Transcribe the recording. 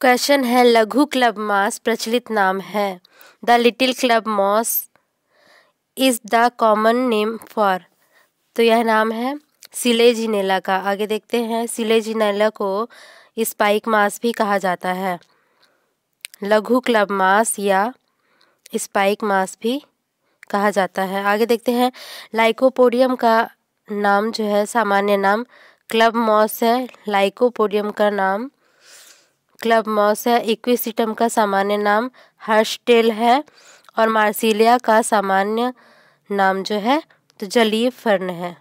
question है लघु club मास प्रचलित नाम है the little club moss is the common name for तो यह नाम है सिलेजिनेला का आगे देखते हैं सिलेजिनेला को स्पाइक मास भी कहा जाता है लघु क्लब मास या स्पाइक मास भी कहा जाता है आगे देखते हैं लाइकोपोडियम का नाम जो है सामान्य नाम क्लब मॉस है लाइकोपोडियम का नाम क्लब माउस है इक्विसिटम का सामान्य नाम हर्षटेल है और मार्सिलिया का सामान्य नाम जो है तो जलीय फर्न है